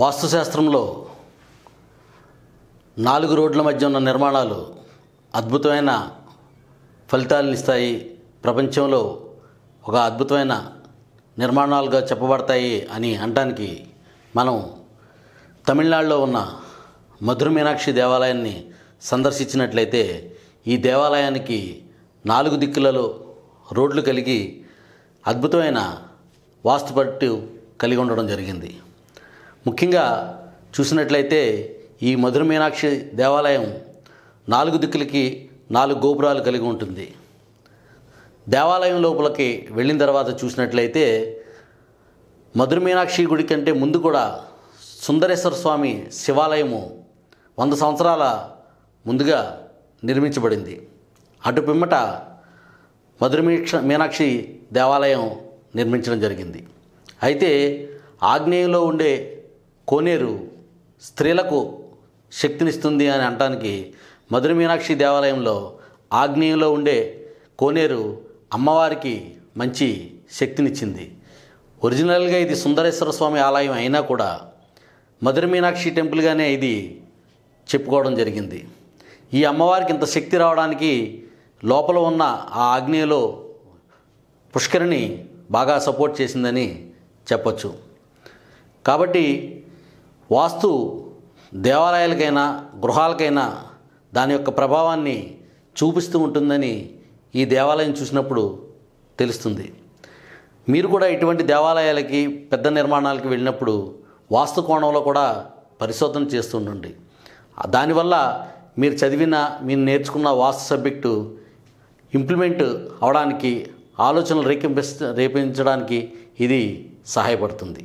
వాస్తుశాస్త్రంలో నాలుగు రోడ్ల మధ్య ఉన్న నిర్మాణాలు అద్భుతమైన ఫలితాలను ఇస్తాయి ప్రపంచంలో ఒక అద్భుతమైన నిర్మాణాలుగా చెప్పబడతాయి అని అనటానికి మనం తమిళనాడులో ఉన్న మధుర మీనాక్షి దేవాలయాన్ని సందర్శించినట్లయితే ఈ దేవాలయానికి నాలుగు దిక్కులలో రోడ్లు కలిగి అద్భుతమైన వాస్తుపట్టు కలిగి ఉండడం జరిగింది ముఖ్యంగా చూసినట్లయితే ఈ మధుర మీనాక్షి దేవాలయం నాలుగు దిక్కులకి నాలుగు గోపురాలు కలిగి ఉంటుంది దేవాలయం లోపలికి వెళ్ళిన తర్వాత చూసినట్లయితే మధుర మీనాక్షి గుడి కంటే ముందు కూడా సుందరేశ్వర స్వామి శివాలయము వంద సంవత్సరాల ముందుగా నిర్మించబడింది అటు పిమ్మట మీక్ష మీనాక్షి దేవాలయం నిర్మించడం జరిగింది అయితే ఆగ్నేయంలో ఉండే కోనేరు స్త్రీలకు శక్తినిస్తుంది అని అనటానికి మధుర మీనాక్షి దేవాలయంలో ఆగ్నేయంలో ఉండే కోనేరు అమ్మవారికి మంచి శక్తినిచ్చింది ఒరిజినల్గా ఇది సుందరేశ్వర స్వామి ఆలయం అయినా కూడా మధుర మీనాక్షి టెంపుల్గానే ఇది చెప్పుకోవడం జరిగింది ఈ అమ్మవారికి ఇంత శక్తి రావడానికి లోపల ఉన్న ఆ ఆగ్నేయలో పుష్కరిణి బాగా సపోర్ట్ చేసిందని చెప్పచ్చు కాబట్టి వాస్తు దేవాలయాలకైనా గృహాలకైనా దాని యొక్క ప్రభావాన్ని చూపిస్తూ ఉంటుందని ఈ దేవాలయం చూసినప్పుడు తెలుస్తుంది మీరు కూడా ఇటువంటి దేవాలయాలకి పెద్ద నిర్మాణాలకి వెళ్ళినప్పుడు వాస్తు కోణంలో కూడా పరిశోధన చేస్తుండండి దానివల్ల మీరు చదివిన మీరు నేర్చుకున్న వాస్తు సబ్జెక్టు ఇంప్లిమెంట్ అవడానికి ఆలోచనలు రేకింప రేపించడానికి ఇది సహాయపడుతుంది